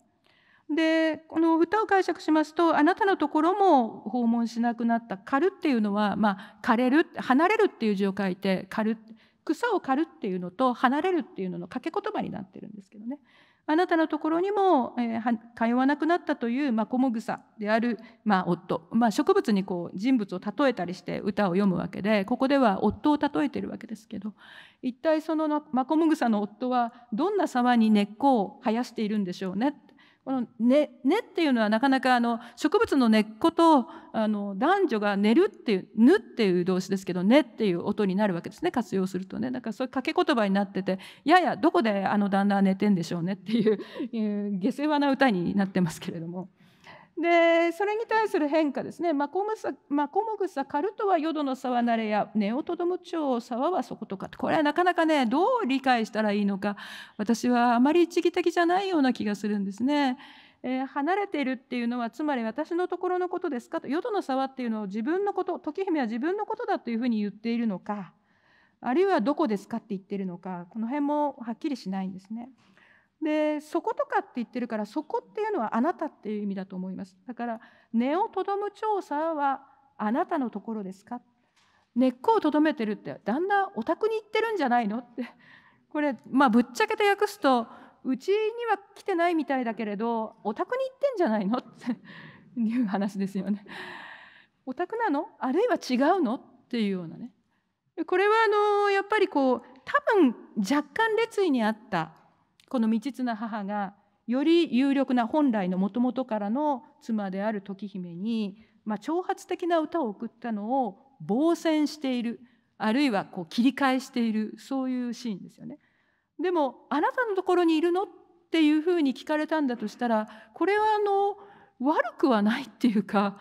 でこの歌を解釈しますとあなたのところも訪問しなくなった「狩る」っていうのは、まあ、枯れる離れるっていう字を書いて「狩る」草を刈るっていうのと離れるっていうのの掛け言葉になってるんですけどねあなたのところにも、えー、通わなくなったというマコモグサである、まあ、夫、まあ、植物にこう人物を例えたりして歌を読むわけでここでは夫を例えてるわけですけど一体そのマコモグサの夫はどんな沢に根っこを生やしているんでしょうねこの根、根っていうのはなかなかあの植物の根っことあの男女が寝るっていう「ぬ」っていう動詞ですけど「根」っていう音になるわけですね活用するとねだからそういう掛け言葉になってて「ややどこであの旦那は寝てんでしょうね」っていう下世話な歌になってますけれども。でそれに対する変化ですね、マコモグサ、マコモグカルトは淀の沢なれや、ネオトドム町沢はそことか、これはなかなかね、どう理解したらいいのか、私はあまり一義的じゃないような気がするんですね。えー、離れているっていうのはつまり私のところのことですかと淀の沢っていうのを自分のこと時姫は自分のことだというふうに言っているのかあるいはどこですかって言ってるのかこの辺もはっきりしないんですね。でそことかって言ってるからそこっていうのはあなたっていう意味だと思いますだから根をとどむ調査はあなたのところですか根っこをとどめてるってだんだんお宅に行ってるんじゃないのってこれまあぶっちゃけて訳すとうちには来てないみたいだけれどお宅に行ってんじゃないのっていう話ですよね。お宅なのあるいは違うのっていうようなねこれはあのやっぱりこう多分若干列位にあったこの未知な母がより有力な本来のもともとからの妻である時姫に、まあ、挑発的な歌を送ったのを防戦しているあるいはこう切り返しているそういうシーンですよね。でもあなたのところにいるのっていうふうに聞かれたんだとしたらこれはあの悪くはないっていうか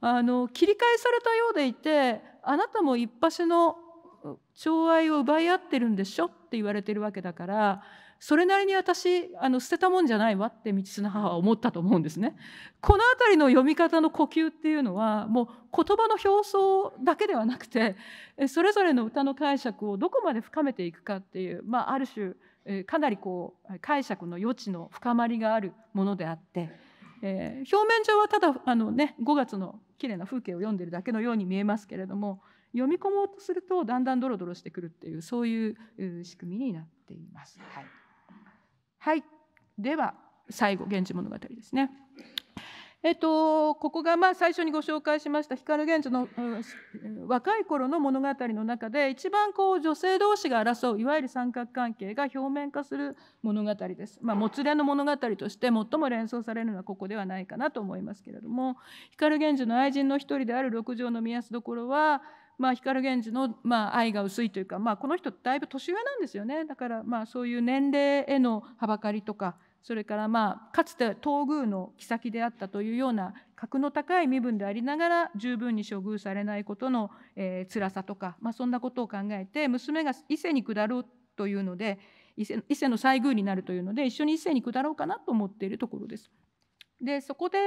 あの切り返されたようでいてあなたも一発の寵愛を奪い合ってるんでしょって言われてるわけだからそれなりに私あの捨てたもんじゃないわって道綱母は思ったと思うんですね。この辺りの読み方の呼吸っていうのはもう言葉の表層だけではなくてそれぞれの歌の解釈をどこまで深めていくかっていう、まあ、ある種かなりこう解釈の余地の深まりがあるものであって。えー、表面上はただあの、ね、5月の綺麗な風景を読んでるだけのように見えますけれども読み込もうとするとだんだんドロドロしてくるっていうそういう仕組みになっています。はい、はい、では最後「源氏物語」ですね。えっと、ここがまあ最初にご紹介しました光源氏の、うん、若い頃の物語の中で一番こう女性同士が争ういわゆる三角関係が表面化する物語です。まあ、もつれの物語として最も連想されるのはここではないかなと思いますけれども光源氏の愛人の一人である六条の宮須所はまあ、光源氏の、まあ、愛が薄いというか、まあ、この人だいぶ年上なんですよねだから、まあ、そういう年齢へのはばかりとかそれからまあかつて東宮の妃であったというような格の高い身分でありながら十分に処遇されないことの、えー、辛さとか、まあ、そんなことを考えて娘が伊勢に下ろうというので伊勢伊勢の西宮になるというので一緒に伊勢に下ろうかなと思っているところです。でそこで、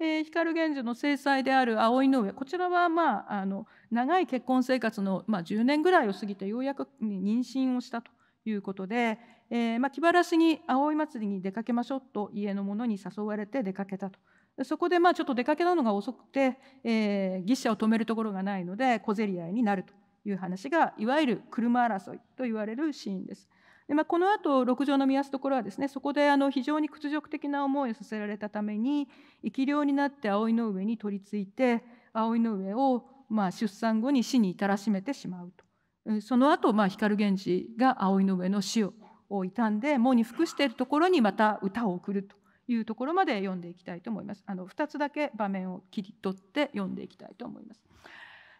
えー、光源氏の正妻である葵の上こちらは、まあ、あの長い結婚生活の、まあ、10年ぐらいを過ぎてようやく妊娠をしたということで、えー、まあ、気晴らしに葵祭りに出かけましょうと家の者に誘われて出かけたと。そこでまあちょっと出かけたのが遅くて、えー、牛車を止めるところがないので小競り合いになるという話がいわゆる車争いと言われるシーンです。でまあ、このあと六条の宮すところはですねそこであの非常に屈辱的な思いをさせられたために生き霊になって葵の上に取りついて葵の上をま出産後に死に至らしめてしまうとその後まあ光源氏が葵の上の死を悼んで喪に服しているところにまた歌を送るというところまで読んでいきたいと思います。あの2つだけ場面を切り取って読んでいきたいと思います。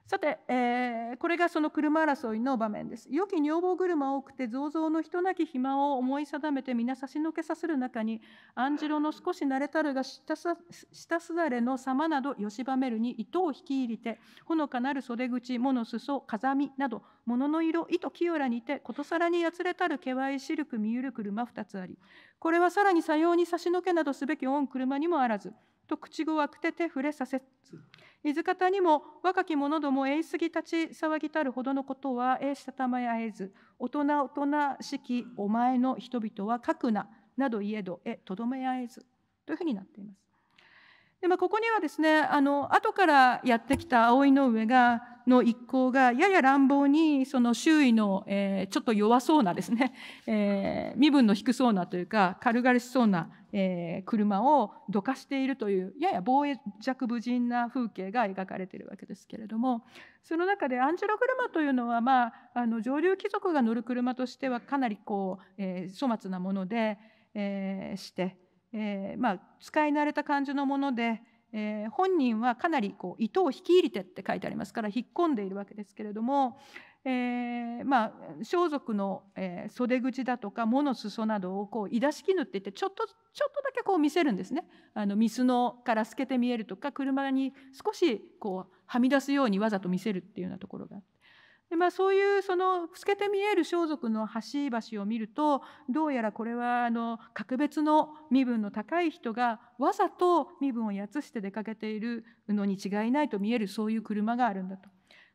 さて、えー、これがその車争いの場面です。良き女房車多くて、造像の人なき暇を思い定めて皆差しのけさする中に、安次郎の少し慣れたるが下すだれの様などよしばめるに糸を引き入りて、ほのかなる袖口、もの裾、風見など、物の色、糸清らにて、ことさらにやつれたるけわいしるく見ゆる車二つあり、これはさらにさように差しのけなどすべき御車にもあらず、と口語はくてて触れさせず、伊豆方にも若き者どもえいすぎ立ち騒ぎたるほどのことはえしたたまえず、大人大人しきお前の人々は書くな、など言えど、え、とどめあえず、というふうになっています。でまあ、ここにはですねあの後からやってきた葵の上がの一行がやや乱暴にその周囲の、えー、ちょっと弱そうなですね、えー、身分の低そうなというか軽々しそうな、えー、車をどかしているというやや衛弱無人な風景が描かれているわけですけれどもその中でアンジュロ車というのは、まあ、あの上流貴族が乗る車としてはかなりこう、え粗末なもので、えして、えまあ、使い慣れた感じのもので。えー、本人はかなりこう糸を引き入れてって書いてありますから引っ込んでいるわけですけれども、えー、まあ装束の、えー、袖口だとか物の裾などをこういだし絹っていってちょっとちょっとだけこう見せるんですねあのミスのから透けて見えるとか車に少しこうはみ出すようにわざと見せるっていうようなところがあって。でまあ、そういうその透けて見える装束の端々を見るとどうやらこれはあの格別の身分の高い人がわざと身分をやつして出かけているのに違いないと見えるそういう車があるんだと。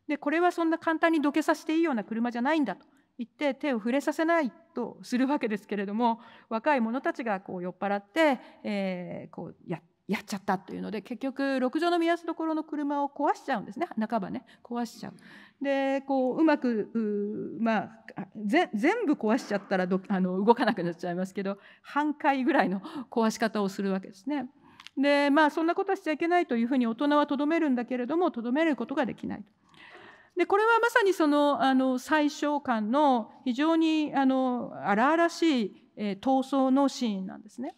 でこれはそんな簡単にどけさせていいような車じゃないんだと言って手を触れさせないとするわけですけれども若い者たちがこう酔っ払って、えー、こうやって。やっちゃったというので結局6畳の宮所どころの車を壊しちゃうんですね半ばね壊しちゃう。でこううまくまあ全部壊しちゃったらあの動かなくなっちゃいますけど半回ぐらいの 壊し方をするわけですね。でまあそんなことはしちゃいけないというふうに大人はとどめるんだけれどもとどめることができない。でこれはまさにそのあの最小間の非常にあの荒々しい、えー、闘争のシーンなんですね。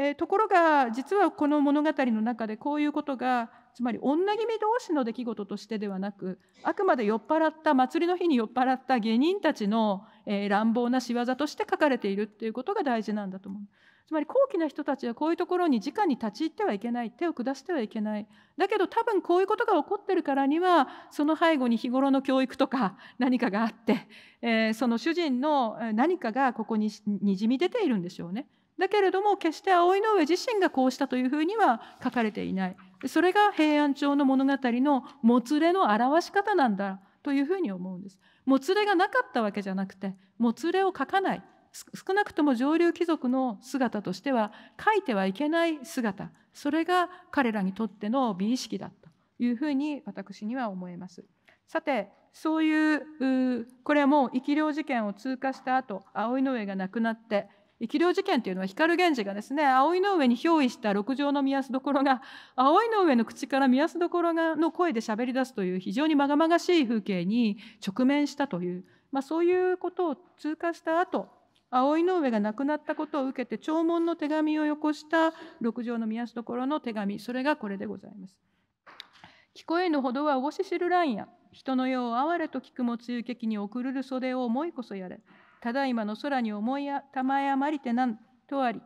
えー、ところが実はこの物語の中でこういうことがつまり女気味同士の出来事としてではなくあくまで酔っ払った祭りの日に酔っ払った下人たちの、えー、乱暴な仕業として書かれているっていうことが大事なんだと思う。つまり高貴な人たちはこういうところに直に立ち入ってはいけない手を下してはいけないだけど多分こういうことが起こってるからにはその背後に日頃の教育とか何かがあって、えー、その主人の何かがここににじみ出ているんでしょうね。だけれども決して葵の上自身がこうしたというふうには書かれていないそれが平安朝の物語のもつれの表し方なんだというふうに思うんですもつれがなかったわけじゃなくてもつれを書かない少なくとも上流貴族の姿としては書いてはいけない姿それが彼らにとっての美意識だというふうに私には思えます。さてそういうこれはもう生き量事件を通過した後葵の上が亡くなって生霊事件というのは光源氏がですね葵の上に憑依した六条の宮安どころが葵の上の口から宮安どころがの声で喋り出すという非常にまがまがしい風景に直面したという、まあ、そういうことを通過した後葵の上が亡くなったことを受けて弔問の手紙をよこした六条の宮安どころの手紙それがこれでございます。聞こえぬほどはおごし知るらんや人の世を哀れと聞くも露ゆけきに送るる袖を思いこそやれただいまの空に思いやたまえ余りてなんとあり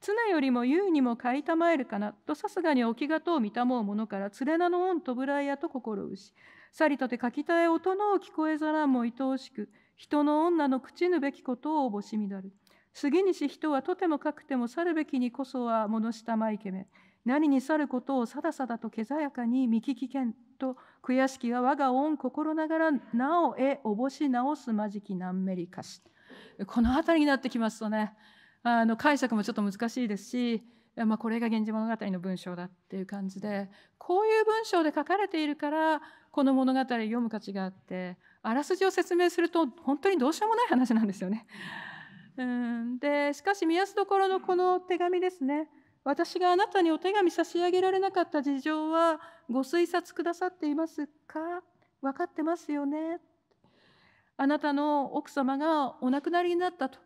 綱よりも優にも買いたまえるかなとさすがに置きがとを見たもうものから連れ名のとらいやと心うしさりとて書きたえ音のを聞こえざらんも愛おしく人の女の口ぬべきことをおぼしみだる杉し人はとてもかくても去るべきにこそは物したまいけめ何に去ることをさださだとけざやかに見聞きけんと悔しきは我が恩心ながらなおえおぼし直すまじきなんめりかし。この辺りになってきますとねあの解釈もちょっと難しいですし、まあ、これが「源氏物語」の文章だっていう感じでこういう文章で書かれているからこの物語読む価値があってあらすじを説明すると本当にどうしようもない話なんですよね。うんでしかし宮安所のこの手紙ですね私があなたにお手紙差し上げられなかった事情はご推察くださっていますか分かってますよねあなたの奥様がお亡くなりになったと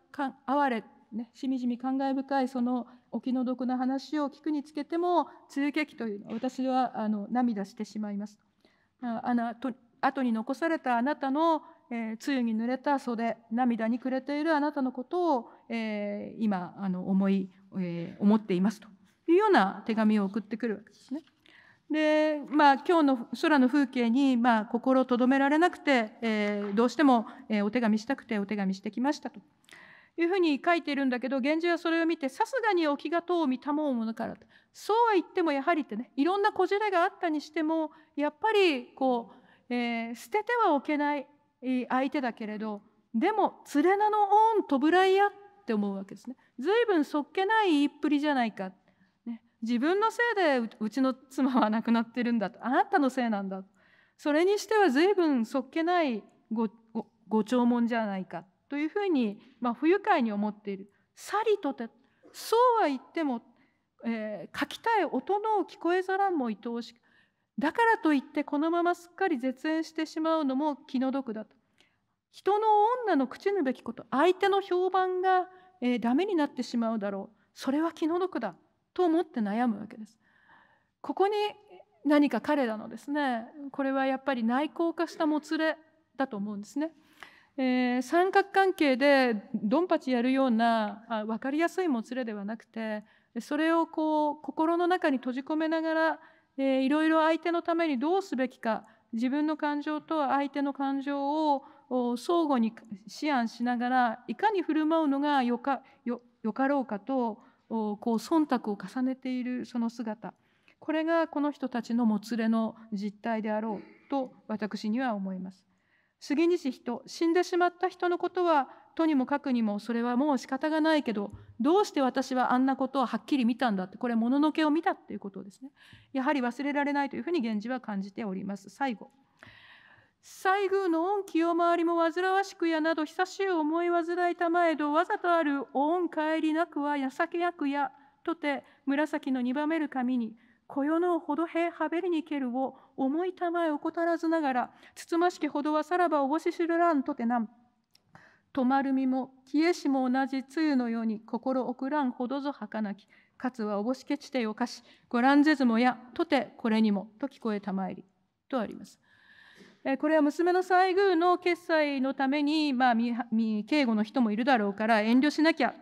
哀れ、ね、しみじみ感慨深いそのお気の毒な話を聞くにつけても痛劇というのは私はあの涙してしまいます。あの後に残されたあなたの、えー、露に濡れた袖涙に暮れているあなたのことを、えー、今あの思い、えー、思っていますというような手紙を送ってくるわけですね。でまあ今日の空の風景にまあ心をとどめられなくて、えー、どうしても、えー、お手紙したくてお手紙してきましたというふうに書いているんだけど源氏はそれを見てさすがにお気が遠みたもうものからそうは言ってもやはりってねいろんなこじれがあったにしてもやっぱりこう、えー、捨ててはおけない相手だけれどでも連れ名の恩とぶらいやって思うわけですね。随分そっけない言いっぷりじゃないか自分のせいでうちの妻は亡くなってるんだとあなたのせいなんだとそれにしては随分そっけないごご弔問じゃないかというふうに、まあ、不愉快に思っているさりとてそうは言っても、えー、書きたい音の聞こえざらんも愛おしくだからといってこのまますっかり絶縁してしまうのも気の毒だと人の女の口ぬべきこと相手の評判が、えー、ダメになってしまうだろうそれは気の毒だと思って悩むわけです。ここに何か彼らのですねこれはやっぱり内向化したもつれだと思うんですね。えー、三角関係でドンパチやるようなあ分かりやすいもつれではなくてそれをこう心の中に閉じ込めながら、えー、いろいろ相手のためにどうすべきか自分の感情と相手の感情を相互に思案しながらいかに振る舞うのがよかよよかろうかとこう忖度を重ねているその姿これがこの人たちのもつれの実態であろうと私には思います。杉西人死んでしまった人のことはとにもかくにもそれはもう仕方がないけどどうして私はあんなことをはっきり見たんだってこれもののけを見たっていうことをですねやはり忘れられないというふうに源氏は感じております。最後西宮の恩清回りも煩わしくやなど久しゅう思い煩いたまえどわざとある恩帰りなくは情けなくやとて紫のにばめる髪にこよのほどへはべりにけるを思いたまえ怠らずながらつつましきほどはさらばおぼししるらんとてなん止まる身も消えしも同じ露のように心くらんほどぞはかなきかつはおぼしけちてよかしご覧ぜずもやとてこれにもと聞こえたまえりとあります。これは娘の歳遇の決済のために、まあ、警護の人もいるだろうから遠慮しなきゃ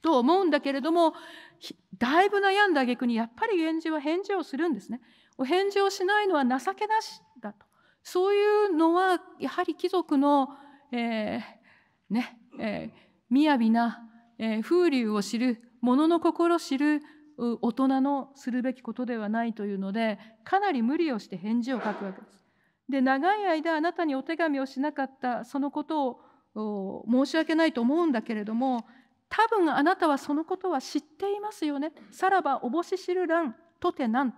と思うんだけれどもだいぶ悩んだ逆にやっぱり源氏は返事をするんですね。お返事をしないのは情けなしだとそういうのはやはり貴族の、えー、ねえー、雅な、えー、風流を知るのの心知る大人のするべきことではないというのでかなり無理をして返事を書くわけです。で長い間あなたにお手紙をしなかったそのことを申し訳ないと思うんだけれども多分あなたはそのことは知っていますよねさらばおぼし知るらんとてなん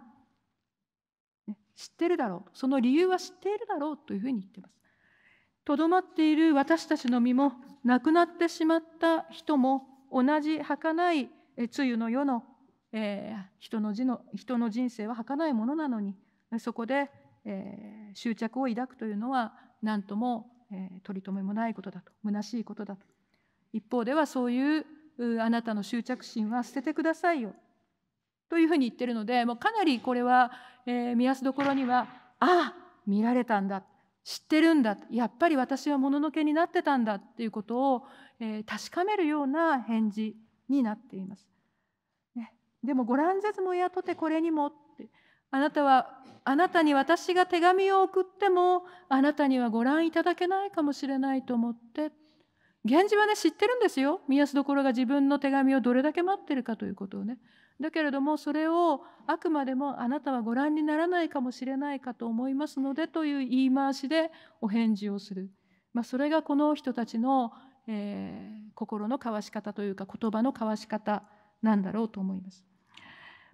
知ってるだろうその理由は知っているだろうというふうに言ってますとどまっている私たちの身も亡くなってしまった人も同じ儚い露の世の、えー、人の人の人の人生は儚いものなのにそこでえー、執着を抱くというのは何とも、えー、取り留めもないことだと虚しいことだと一方ではそういうあなたの執着心は捨ててくださいよというふうに言ってるのでもうかなりこれは、えー、見やすどころにはああ見られたんだ知ってるんだやっぱり私はもののけになってたんだっていうことを、えー、確かめるような返事になっています。ね、でもご覧絶もやとてこれにもあなたはあなたに私が手紙を送ってもあなたにはご覧いただけないかもしれないと思って源氏はね知ってるんですよ宮こ所が自分の手紙をどれだけ待ってるかということをねだけれどもそれをあくまでもあなたはご覧にならないかもしれないかと思いますのでという言い回しでお返事をする、まあ、それがこの人たちの、えー、心の交わし方というか言葉の交わし方なんだろうと思います。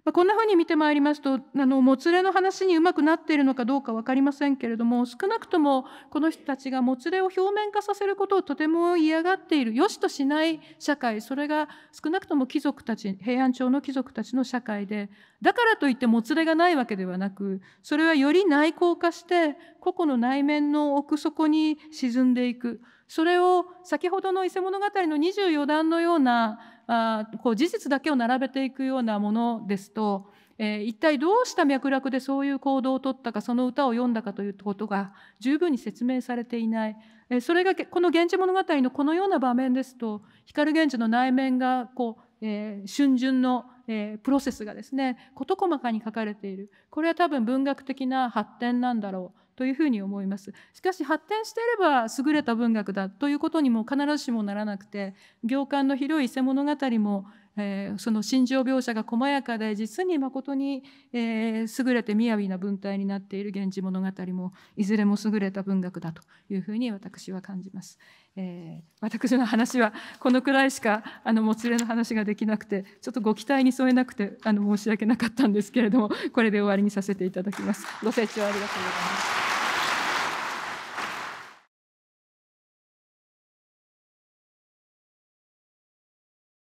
まあ、こんなふうに見てまいりますとあのもつれの話にうまくなっているのかどうか分かりませんけれども少なくともこの人たちがもつれを表面化させることをとても嫌がっているよしとしない社会それが少なくとも貴族たち平安朝の貴族たちの社会でだからといってもつれがないわけではなくそれはより内向化して個々の内面の奥底に沈んでいくそれを先ほどの伊勢物語の24段のようなあこう事実だけを並べていくようなものですと、えー、一体どうした脈絡でそういう行動をとったかその歌を読んだかということが十分に説明されていない、えー、それがこの「源氏物語」のこのような場面ですと光源氏の内面がこう、えー、春巡の、えー、プロセスがですね事細かに書かれているこれは多分文学的な発展なんだろうというふうに思いますしかし発展していれば優れた文学だということにも必ずしもならなくて行間の広い伊勢物語もえー、その心情描写が細やかで実に誠に、えー、優れて雅な文体になっている「源氏物語も」いずれも優れた文学だというふうに私は感じます。えー、私の話はこのくらいしかあのもつれの話ができなくてちょっとご期待に添えなくてあの申し訳なかったんですけれどもこれで終わりにさせていただきます。ご清聴ありがとうございます